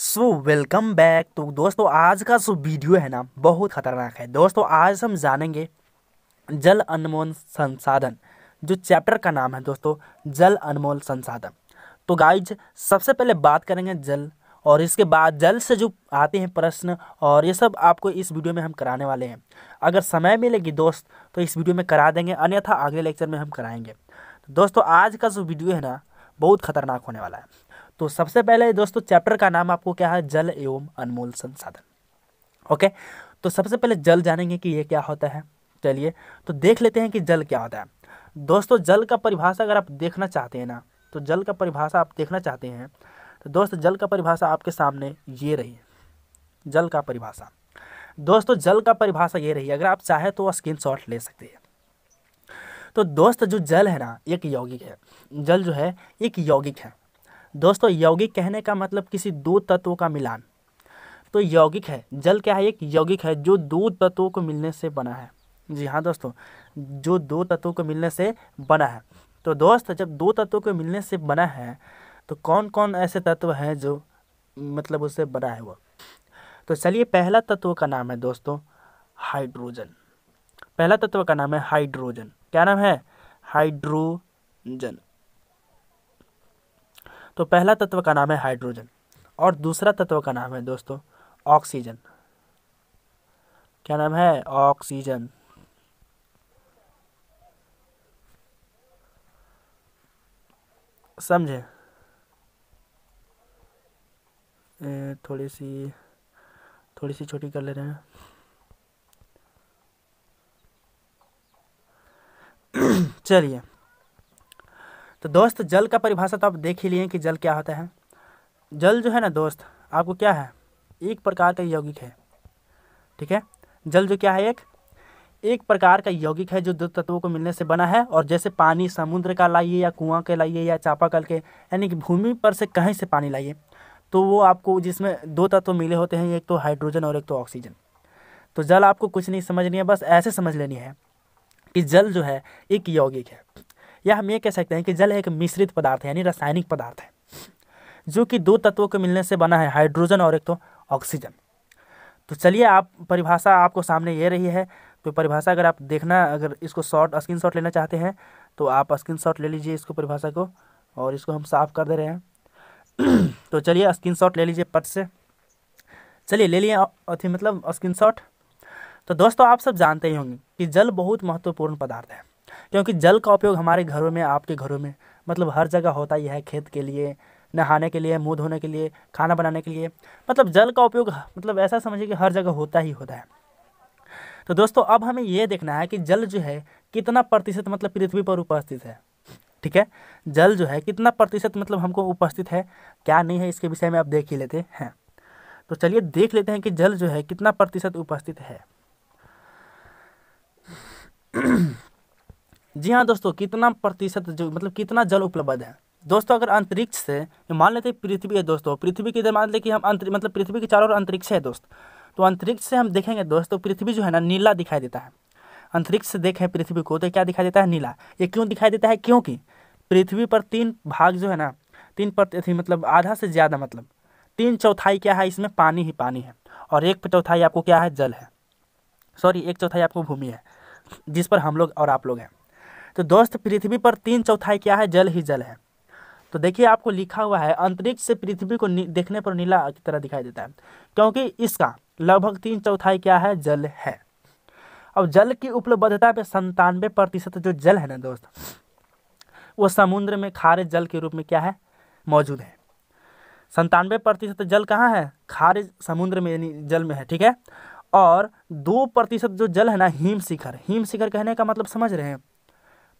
So welcome back तो दोस्तों आज का जो वीडियो है ना बहुत खतरनाक है दोस्तों आज हम जानेंगे जल अनमोल संसाधन जो चैप्टर का नाम है दोस्तों जल अनमोल संसाधन तो गाइज सबसे पहले बात करेंगे जल और इसके बाद जल से जो आते हैं प्रश्न और ये सब आपको इस वीडियो में हम कराने वाले हैं अगर समय मिलेगी दोस्त तो इस वीडियो में करा देंगे अन्यथा अगले लेक्चर में हम कराएंगे तो दोस्तों आज का जो वीडियो है ना बहुत खतरनाक होने वाला है तो सबसे पहले दोस्तों चैप्टर का नाम आपको क्या है जल एवं अनमोल संसाधन ओके तो सबसे पहले जल जानेंगे कि ये क्या होता है चलिए तो देख लेते हैं कि जल क्या होता है दोस्तों जल का परिभाषा अगर आप देखना चाहते हैं ना तो जल का परिभाषा आप देखना चाहते हैं तो दोस्त जल का परिभाषा आपके सामने ये रही जल का परिभाषा दोस्तों जल का परिभाषा ये रही अगर आप चाहें तो स्क्रीन शॉट ले सकते हैं तो दोस्त जो जल है ना एक यौगिक है जल जो है एक यौगिक है दोस्तों यौगिक कहने का मतलब किसी दो तत्वों का मिलान तो यौगिक है जल क्या है एक यौगिक है जो दो तत्वों को मिलने से बना है जी हाँ दोस्तों जो दो तत्वों को मिलने से बना है तो दोस्त जब दो तत्वों को मिलने से बना है तो कौन कौन ऐसे तत्व हैं जो मतलब उससे बना है वो तो चलिए पहला तत्व का नाम है दोस्तों हाइड्रोजन पहला तत्व का नाम है हाइड्रोजन क्या नाम है हाइड्रोजन तो पहला तत्व का नाम है हाइड्रोजन और दूसरा तत्व का नाम है दोस्तों ऑक्सीजन क्या नाम है ऑक्सीजन समझे थोड़ी सी थोड़ी सी छोटी कर ले रहे हैं चलिए तो दोस्त जल का परिभाषा तो आप देख ही लिए कि जल क्या होता है जल जो है ना दोस्त आपको क्या है एक प्रकार का यौगिक है ठीक है जल जो क्या है एक एक प्रकार का यौगिक है जो दो तत्वों को मिलने से बना है और जैसे पानी समुद्र का लाइए या कुआं के लाइए या चापाकल के यानी कि भूमि पर से कहीं से पानी लाइए तो वो आपको जिसमें दो तत्व मिले होते हैं एक तो हाइड्रोजन और एक तो ऑक्सीजन तो जल आपको कुछ नहीं समझनी है बस ऐसे समझ लेनी है कि जल जो है एक यौगिक है या हम ये कह सकते हैं कि जल एक मिश्रित पदार्थ है यानी रासायनिक पदार्थ है जो कि दो तत्वों के मिलने से बना है हाइड्रोजन और एक तो ऑक्सीजन तो चलिए आप परिभाषा आपको सामने ये रही है तो परिभाषा अगर आप देखना अगर इसको शॉर्ट स्क्रीन शॉट लेना चाहते हैं तो आप स्क्रीन शॉट ले लीजिए इसको परिभाषा को और इसको हम साफ कर दे रहे हैं तो चलिए स्क्रीन शॉट ले लीजिए पट से चलिए ले लिए अथी मतलब स्क्रीन शॉट तो दोस्तों आप सब जानते ही होंगे कि जल बहुत महत्वपूर्ण पदार्थ है क्योंकि जल का उपयोग हमारे घरों में आपके घरों में मतलब हर जगह होता ही है खेत के लिए नहाने के लिए मुँह धोने के लिए खाना बनाने के लिए मतलब जल का उपयोग मतलब ऐसा समझिए कि हर जगह होता ही होता है तो दोस्तों अब हमें यह देखना है कि जल जो है कितना प्रतिशत मतलब पृथ्वी पर उपस्थित है ठीक है जल जो है कितना प्रतिशत मतलब हमको उपस्थित है क्या नहीं है इसके विषय में आप देख ही लेते हैं तो चलिए देख लेते हैं कि जल जो है कितना प्रतिशत उपस्थित है जी हाँ दोस्तों कितना प्रतिशत जो मतलब कितना जल उपलब्ध है दोस्तों अगर अंतरिक्ष से मान लेते पृथ्वी है दोस्तों पृथ्वी की मान लेते कि हम अंतरिक्ष मतलब पृथ्वी के चारों ओर अंतरिक्ष है दोस्त तो अंतरिक्ष से हम देखेंगे दोस्तों पृथ्वी जो है ना नीला दिखाई देता है अंतरिक्ष से देखें पृथ्वी को तो क्या दिखाई देता है नीला ये क्यों दिखाई देता है क्योंकि पृथ्वी पर तीन भाग जो है ना तीन प्रति मतलब आधा से ज़्यादा मतलब तीन चौथाई क्या है इसमें पानी ही पानी है और एक चौथाई आपको क्या है जल है सॉरी एक चौथाई आपको भूमि है जिस पर हम लोग और आप लोग हैं तो दोस्त पृथ्वी पर तीन चौथाई क्या है जल ही जल है तो देखिए आपको लिखा हुआ है अंतरिक्ष से पृथ्वी को देखने पर नीला की तरह दिखाई देता है क्योंकि इसका लगभग तीन चौथाई क्या है जल है अब जल की उपलब्धता पे संतानवे प्रतिशत जो जल है ना दोस्त वो समुद्र में खारे जल के रूप में क्या है मौजूद है संतानवे प्रतिशत जल कहाँ है खारे समुद्र में यानी जल में है ठीक है और दो प्रतिशत जो जल है ना हिम शिखर हिम शिखर कहने का मतलब समझ रहे हैं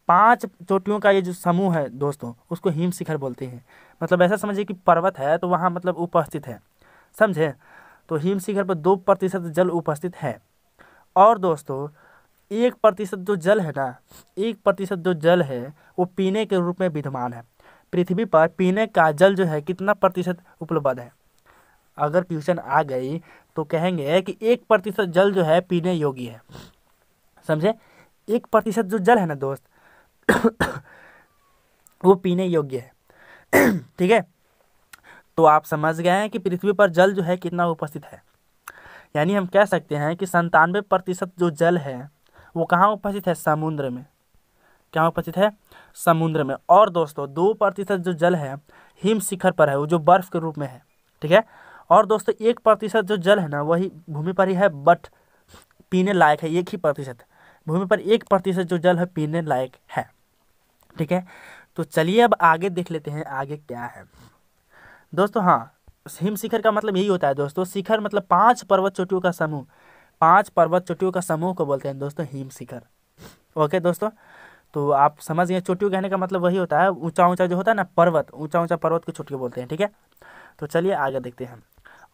पांच चोटियों का ये जो समूह है दोस्तों उसको हिम शिखर बोलते हैं मतलब ऐसा समझिए कि पर्वत है तो वहाँ मतलब उपस्थित है समझे तो हिम शिखर पर दो प्रतिशत जल उपस्थित है और दोस्तों एक प्रतिशत जो जल है ना एक प्रतिशत जो जल है वो पीने के रूप में विद्यमान है पृथ्वी पर पीने का जल जो है कितना प्रतिशत उपलब्ध है अगर क्वेश्चन आ गई तो कहेंगे कि एक प्रतिशत जल जो है पीने योग्य है समझे एक प्रतिशत जो जल है ना दोस्त वो पीने योग्य है ठीक है तो आप समझ गए हैं कि पृथ्वी पर जल जो है कितना उपस्थित है यानी हम कह सकते हैं कि संतानवे प्रतिशत जो जल है वो कहाँ उपस्थित है समुद्र में क्या उपस्थित है समुद्र में और दोस्तों दो प्रतिशत जो जल है हिम शिखर पर है वो जो बर्फ़ के रूप में है ठीक है और दोस्तों एक प्रतिशत जो जल है ना वही भूमि पर ही है बट पीने लायक है एक ही प्रतिशत भूमि पर एक प्रतिशत जो जल है पीने लायक है ठीक है तो चलिए अब आगे देख लेते हैं आगे क्या है दोस्तों हाँ हिम शिखर का मतलब यही होता है दोस्तों शिखर मतलब पांच पर्वत चोटियों का समूह पांच पर्वत चोटियों का समूह को बोलते हैं दोस्तों हिम शिखर ओके दोस्तों तो आप समझ गए चोटियों कहने का मतलब वही होता है ऊंचा ऊंचा जो होता है ना पर्वत ऊंचा ऊंचा पर्वत की चोटियों बोलते हैं ठीक है तो चलिए आगे देखते हैं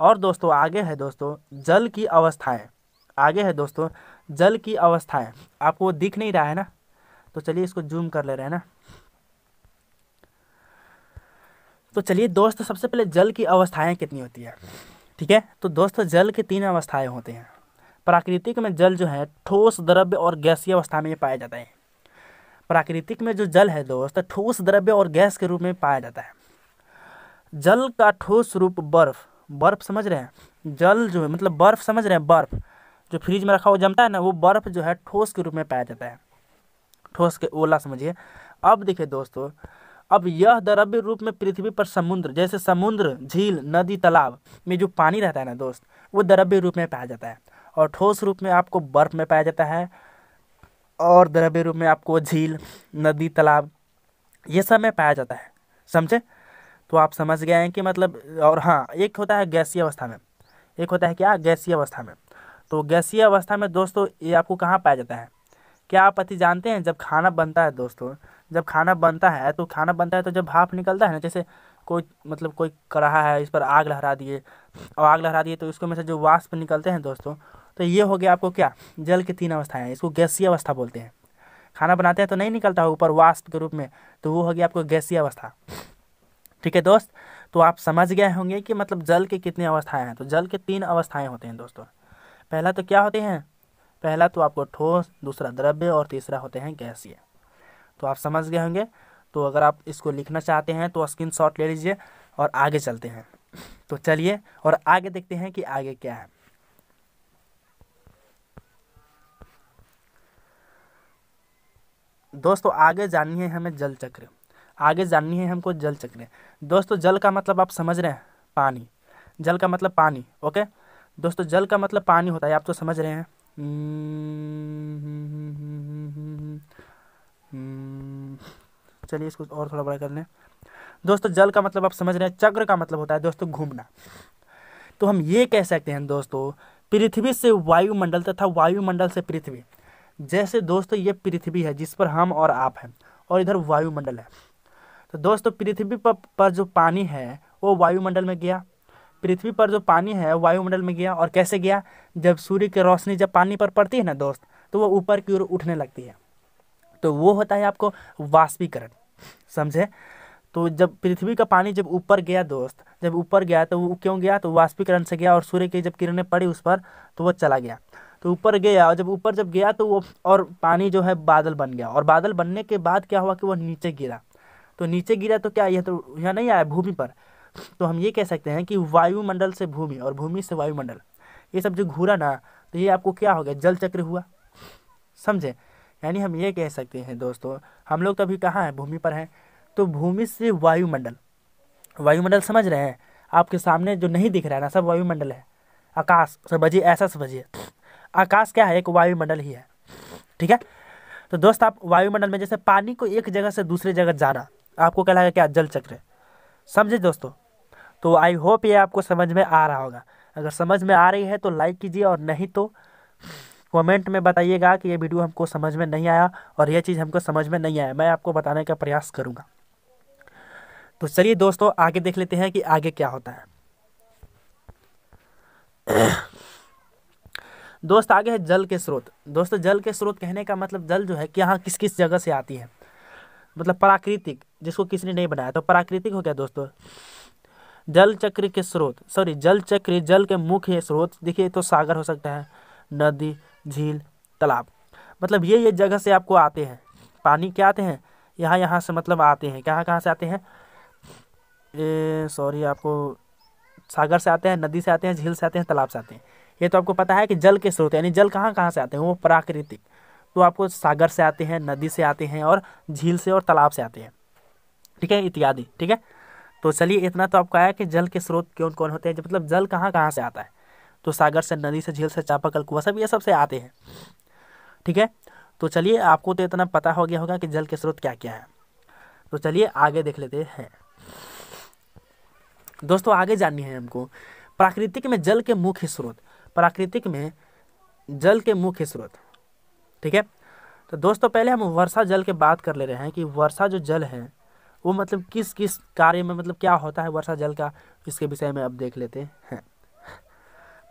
और दोस्तों आगे है दोस्तों जल की अवस्थाएं आगे है दोस्तों जल की अवस्थाएं आपको वो दिख नहीं रहा है ना तो चलिए इसको जूम कर ले रहे हैं ना तो चलिए दोस्त सबसे पहले जल की अवस्थाएं कितनी होती है ठीक है तो दोस्त जल के तीन अवस्थाएं होते हैं प्राकृतिक में जल जो है ठोस द्रव्य और गैसीय अवस्था में पाया जाता है प्राकृतिक में जो जल है दोस्त ठोस द्रव्य और गैस के रूप में पाया जाता है जल का ठोस रूप बर्फ बर्फ समझ रहे हैं जल जो है मतलब बर्फ समझ रहे हैं बर्फ जो फ्रिज में रखा हुआ जमता है ना वो बर्फ जो है ठोस के रूप में पाया जाता है ठोस के ओला समझिए अब देखिए दोस्तों अब यह द्रव्य रूप में पृथ्वी पर समुद्र जैसे समुद्र झील नदी तालाब में जो पानी रहता है ना दोस्त वो द्रव्य रूप में पाया जाता है और ठोस रूप में आपको बर्फ़ में पाया जाता है और द्रव्य रूप में आपको झील नदी तालाब ये सब में पाया जाता है समझे तो आप समझ गए हैं कि मतलब और हाँ एक होता है गैसीय अवस्था में एक होता है क्या गैसीय अवस्था में तो गैसीय अवस्था में दोस्तों ये आपको कहाँ पाया जाता है क्या आप अति जानते हैं जब खाना बनता है दोस्तों जब खाना बनता है तो खाना बनता है तो जब भाप निकलता है ना जैसे कोई मतलब कोई कढ़ा है इस पर आग लहरा दिए और आग लहरा दिए तो इसको में से जो वाष्प निकलते हैं दोस्तों तो ये हो गया आपको क्या जल की तीन अवस्थाएं इसको गैसीय अवस्था बोलते हैं खाना बनाते हैं तो नहीं निकलता है ऊपर वाष्प के रूप में तो वो हो गया आपको गैसीय अवस्था ठीक है दोस्त तो आप समझ गए होंगे कि मतलब जल के कितनी अवस्थाएं हैं तो जल के तीन अवस्थाएं होते हैं दोस्तों पहला तो क्या होते हैं पहला तो आपको ठोस दूसरा द्रव्य और तीसरा होते हैं गैसीय तो आप समझ गए होंगे तो अगर आप इसको लिखना चाहते हैं तो स्क्रीन शॉट ले लीजिए और आगे चलते हैं तो चलिए और आगे देखते हैं कि आगे क्या है दोस्तों आगे जाननी है हमें जल चक्र आगे जाननी है हमको जल चक्र दोस्तों जल का मतलब आप समझ रहे हैं पानी जल का मतलब पानी ओके दोस्तों जल का मतलब पानी होता है आप तो समझ रहे हैं चलिए इसको और थोड़ा बड़ा कर लें दोस्तों जल का मतलब आप समझ रहे हैं चक्र का मतलब होता है दोस्तों घूमना तो हम ये कह सकते हैं दोस्तों पृथ्वी से वायुमंडल तथा वायुमंडल से पृथ्वी जैसे दोस्तों ये पृथ्वी है जिस पर हम और आप हैं और इधर वायुमंडल है तो दोस्तों पृथ्वी पर, पर जो पानी है वो वायुमंडल में गया पृथ्वी पर जो पानी है वायुमंडल में गया और कैसे गया जब सूर्य की रोशनी जब पानी पर पड़ती है ना दोस्त तो वो ऊपर की ओर उठने लगती है तो वो होता है आपको वाष्पीकरण समझे तो जब पृथ्वी का पानी जब ऊपर गया दोस्त जब ऊपर गया तो वो क्यों गया तो वाष्पीकरण से गया और सूर्य की जब किरणें पड़ी उस पर तो वो चला गया तो ऊपर गया और जब ऊपर जब गया तो वो और पानी जो है बादल बन गया और बादल बनने के बाद क्या हुआ कि वो नीचे गिरा तो नीचे गिरा तो क्या यह तो यह नहीं आया भूमि पर तो हम ये कह सकते हैं कि वायुमंडल से भूमि और भूमि से वायुमंडल ये सब जो घूरा ना तो ये आपको क्या हो गया जल चक्र हुआ समझे यानी हम ये कह सकते हैं दोस्तों हम लोग तो अभी कहाँ हैं भूमि पर हैं तो भूमि से वायुमंडल वायुमंडल समझ रहे हैं आपके सामने जो नहीं दिख रहा है ना सब वायुमंडल है आकाश समझिए ऐसा समझिए आकाश क्या है एक वायुमंडल ही है ठीक है तो दोस्त आप वायुमंडल में जैसे पानी को एक जगह से दूसरे जगह जाना आपको क्या लगा क्या जल चक्र समझे दोस्तों तो आई होप ये आपको समझ में आ रहा होगा अगर समझ में आ रही है तो लाइक कीजिए और नहीं तो कमेंट में बताइएगा कि ये वीडियो हमको समझ में नहीं आया और ये चीज़ हमको समझ में नहीं आया मैं आपको बताने का प्रयास करूँगा तो चलिए दोस्तों आगे देख लेते हैं कि आगे क्या होता है दोस्त आगे है जल के स्रोत दोस्तों जल के स्रोत कहने का मतलब जल जो है कि यहाँ किस किस जगह से आती है मतलब प्राकृतिक जिसको किसी ने नहीं बनाया तो प्राकृतिक हो गया दोस्तों जल चक्र के स्रोत सॉरी जल चक्र जल के मुख्य स्रोत देखिए तो सागर हो सकता है नदी झील तालाब मतलब ये ये जगह से आपको आते हैं पानी क्या आते हैं यहाँ यहाँ से मतलब आते हैं कहाँ कहाँ से आते हैं सॉरी आपको सागर से आते हैं नदी से आते हैं झील से आते हैं तालाब से आते हैं ये तो आपको पता है कि जल के स्रोत यानी जल कहाँ कहाँ से आते हैं वो प्राकृतिक तो आपको सागर से आते हैं नदी से आते हैं और झील से और तालाब से आते हैं ठीक है इत्यादि ठीक है तो चलिए इतना तो आपको आया कि जल के स्रोत कौन कौन होते हैं मतलब जल कहाँ कहाँ से आता है तो सागर से नदी से झील से चापाकल कुआ सब ये सब से आते हैं ठीक है तो चलिए आपको तो इतना पता हो गया होगा कि जल के स्रोत क्या क्या हैं तो चलिए आगे देख लेते हैं दोस्तों आगे जाननी है हमको प्राकृतिक में जल के मुख्य स्रोत प्राकृतिक में जल के मुख्य स्रोत ठीक है तो दोस्तों पहले हम वर्षा जल के बात कर ले रहे हैं कि वर्षा जो जल है वो मतलब किस किस कार्य में मतलब क्या होता है वर्षा जल का इसके विषय में अब देख लेते हैं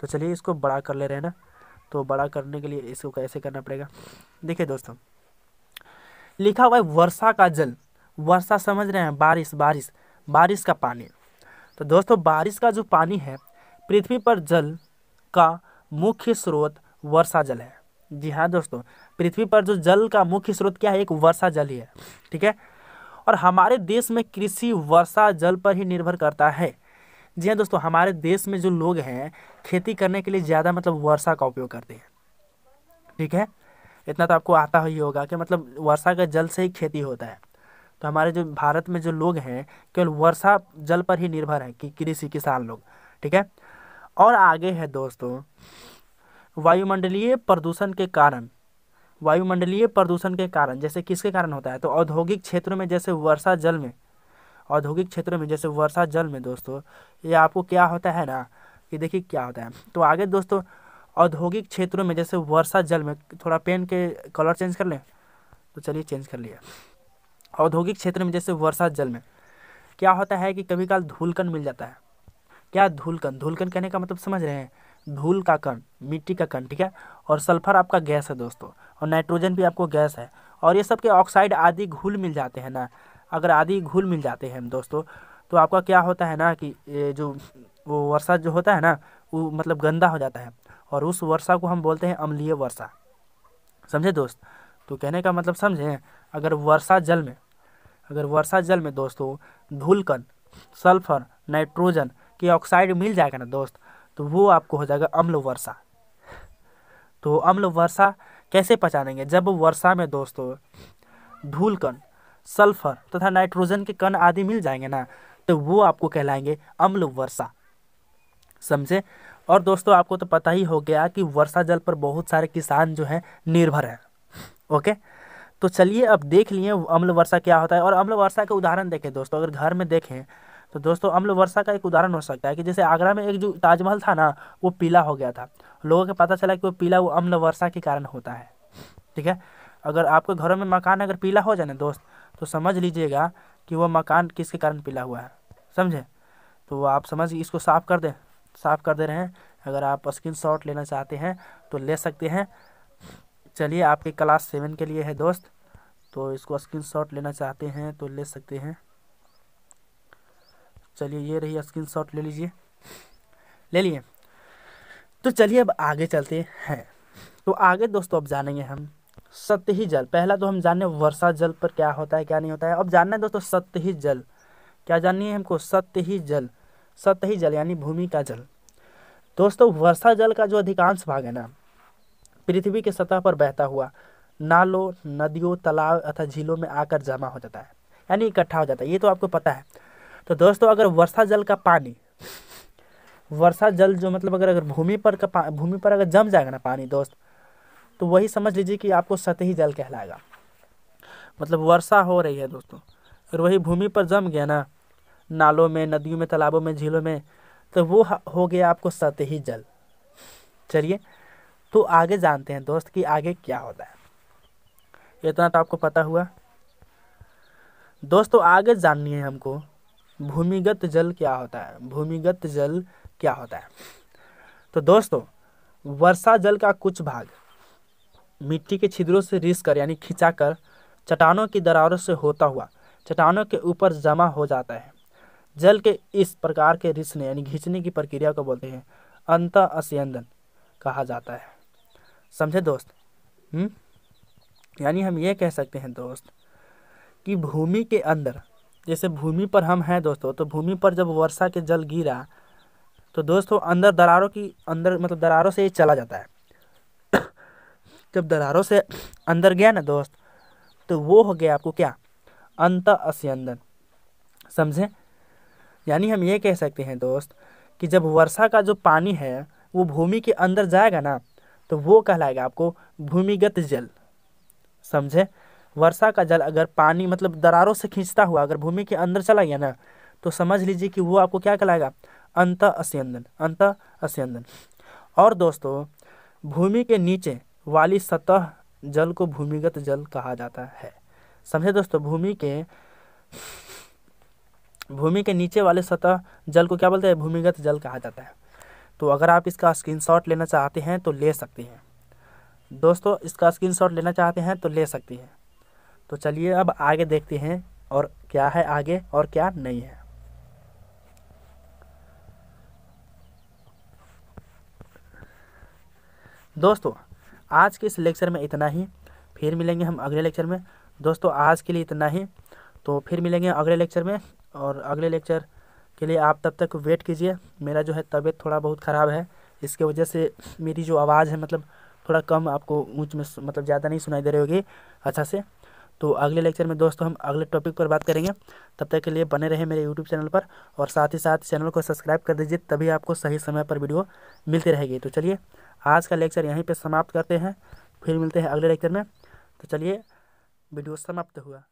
तो चलिए इसको बड़ा कर ले रहे हैं ना तो बड़ा करने के लिए इसको कैसे करना पड़ेगा देखिए दोस्तों लिखा हुआ है वर्षा का जल वर्षा समझ रहे हैं बारिश बारिश बारिश का पानी तो दोस्तों बारिश का जो पानी है पृथ्वी पर जल का मुख्य स्रोत वर्षा जल है जी हाँ दोस्तों पृथ्वी पर जो जल का मुख्य स्रोत क्या है एक वर्षा जल ही है ठीक है और हमारे देश में कृषि वर्षा जल पर ही निर्भर करता है जी हाँ दोस्तों हमारे देश में जो लोग हैं खेती करने के लिए ज़्यादा मतलब वर्षा का उपयोग करते हैं ठीक है इतना तो आपको आता ही होगा कि मतलब वर्षा का जल से ही खेती होता है तो हमारे जो भारत में जो लोग हैं केवल वर्षा जल पर ही निर्भर हैं कि कृषि किसान लोग ठीक है और आगे है दोस्तों वायुमंडलीय प्रदूषण के कारण वायुमंडलीय प्रदूषण के कारण जैसे किसके कारण होता है तो औद्योगिक क्षेत्रों में जैसे वर्षा जल में औद्योगिक क्षेत्र में जैसे वर्षा जल में दोस्तों ये आपको क्या होता है ना कि देखिए क्या होता है तो आगे दोस्तों औद्योगिक क्षेत्रों में जैसे वर्षा जल में थोड़ा पेन के कलर चेंज कर लें तो चलिए चेंज कर लिया औद्योगिक क्षेत्र में जैसे वर्षा जल में क्या होता है कि कभी काल धूलकन मिल जाता है क्या धूलकन धूलकन कहने का मतलब समझ रहे हैं धूल का कण मिट्टी का कण ठीक है और सल्फर आपका गैस है दोस्तों और नाइट्रोजन भी आपको गैस है और ये सब के ऑक्साइड आदि घुल मिल जाते हैं ना अगर आधी घुल मिल जाते हैं दोस्तों तो आपका क्या होता है ना कि जो वो वर्षा जो होता है ना वो मतलब गंदा हो जाता है और उस वर्षा को हम बोलते हैं अम्लीय वर्षा समझे दोस्त तो कहने का मतलब समझें अगर वर्षा जल में अगर वर्षा जल में दोस्तों धूलकन सल्फर नाइट्रोजन के ऑक्साइड मिल जाएगा ना दोस्त तो वो आपको हो जाएगा अम्ल वर्षा तो अम्ल वर्षा कैसे पहचानेंगे जब वर्षा में दोस्तों धूलकन सल्फर तथा तो नाइट्रोजन के कण आदि मिल जाएंगे ना तो वो आपको कहलाएंगे अम्ल वर्षा समझे और दोस्तों आपको तो पता ही हो गया कि वर्षा जल पर बहुत सारे किसान जो हैं निर्भर हैं ओके तो चलिए अब देख लिए अम्ल वर्षा क्या होता है और अम्ल वर्षा का उदाहरण देखें दोस्तों अगर घर में देखें तो दोस्तों अम्ल वर्षा का एक उदाहरण हो सकता है कि जैसे आगरा में एक जो ताजमहल था ना वो पीला हो गया था लोगों को पता चला कि वो पीला वो अम्ल वर्षा के कारण होता है ठीक है अगर आपके घरों में मकान अगर पीला हो जाए ना दोस्त तो समझ लीजिएगा कि वह मकान किसके कारण पिला हुआ है समझे तो आप समझ इसको साफ़ कर दें साफ़ कर दे रहे हैं अगर आप स्क्रीन शॉट लेना चाहते हैं तो ले सकते हैं चलिए आपके क्लास सेवन के लिए है दोस्त तो इसको स्क्रीन शॉट लेना चाहते हैं तो ले सकते हैं चलिए ये रही स्क्रीन शॉट ले लीजिए ले लिए तो चलिए अब आगे चलते हैं तो आगे दोस्तों अब जानेंगे हम सतही जल पहला तो हम जानने वर्षा जल पर क्या होता है क्या नहीं होता है अब जानना है दोस्तों सतही जल क्या जाननी है हमको सतही जल सतही जल यानी भूमि का जल दोस्तों वर्षा जल का जो अधिकांश भाग है ना पृथ्वी के सतह पर बहता हुआ नालों नदियों तालाब अथवा झीलों में आकर जमा हो जाता है यानी इकट्ठा हो जाता है ये तो आपको पता है तो दोस्तों अगर वर्षा जल का पानी वर्षा जल जो मतलब अगर अगर भूमि पर का भूमि पर अगर जम जाएगा ना पानी दोस्त तो वही समझ लीजिए कि आपको सतही जल कहलाएगा मतलब वर्षा हो रही है दोस्तों और वही भूमि पर जम गया ना नालों में नदियों में तालाबों में झीलों में तो वो हो गया आपको सतही जल चलिए तो आगे जानते हैं दोस्त कि आगे क्या होता है इतना तो आपको पता हुआ दोस्तों आगे जाननी है हमको भूमिगत जल क्या होता है भूमिगत जल क्या होता है तो दोस्तों वर्षा जल का कुछ भाग मिट्टी के छिद्रों से रिस कर यानी कर चट्टानों की दरारों से होता हुआ चट्टानों के ऊपर जमा हो जाता है जल के इस प्रकार के रिसने यानी खींचने की प्रक्रिया को बोलते हैं अंत अस्यंदन कहा जाता है समझे दोस्त हम्म? यानी हम ये कह सकते हैं दोस्त कि भूमि के अंदर जैसे भूमि पर हम हैं दोस्तों तो भूमि पर जब वर्षा के जल गिरा तो दोस्तों अंदर दरारों की अंदर मतलब दरारों से ये चला जाता है जब दरारों से अंदर गया ना दोस्त तो वो हो गया आपको क्या अंत अस्यंदन समझें यानी हम ये कह सकते हैं दोस्त कि जब वर्षा का जो पानी है वो भूमि के अंदर जाएगा ना तो वो कहलाएगा आपको भूमिगत जल समझे वर्षा का जल अगर पानी मतलब दरारों से खींचता हुआ अगर भूमि के अंदर चला गया ना तो समझ लीजिए कि वो आपको क्या कहलाएगा अंत अस्यंदन अंत अस्यंदन और दोस्तों भूमि के नीचे वाली सतह जल को भूमिगत जल कहा जाता है समझे दोस्तों भूमि के भूमि के नीचे वाले सतह जल को क्या बोलते हैं भूमिगत जल कहा जाता है तो अगर आप इसका स्क्रीनशॉट लेना चाहते हैं तो ले सकते हैं दोस्तों इसका स्क्रीनशॉट लेना चाहते हैं तो ले सकते हैं तो चलिए अब आगे देखते हैं और क्या है आगे और क्या नहीं है दोस्तों आज के इस लेक्चर में इतना ही फिर मिलेंगे हम अगले लेक्चर में दोस्तों आज के लिए इतना ही तो फिर मिलेंगे अगले लेक्चर में और अगले लेक्चर के लिए आप तब तक वेट कीजिए मेरा जो है तबीयत थोड़ा बहुत ख़राब है इसके वजह से मेरी जो आवाज़ है मतलब थोड़ा कम आपको ऊंच में मतलब ज़्यादा नहीं सुनाई दे रही होगी अच्छा से तो अगले लेक्चर में दोस्तों हम अगले टॉपिक पर बात करेंगे तब तक के लिए बने रहे मेरे यूट्यूब चैनल पर और साथ ही साथ चैनल को सब्सक्राइब कर दीजिए तभी आपको सही समय पर वीडियो मिलती रहेगी तो चलिए आज का लेक्चर यहीं पे समाप्त करते हैं फिर मिलते हैं अगले लेक्चर में तो चलिए वीडियो समाप्त हुआ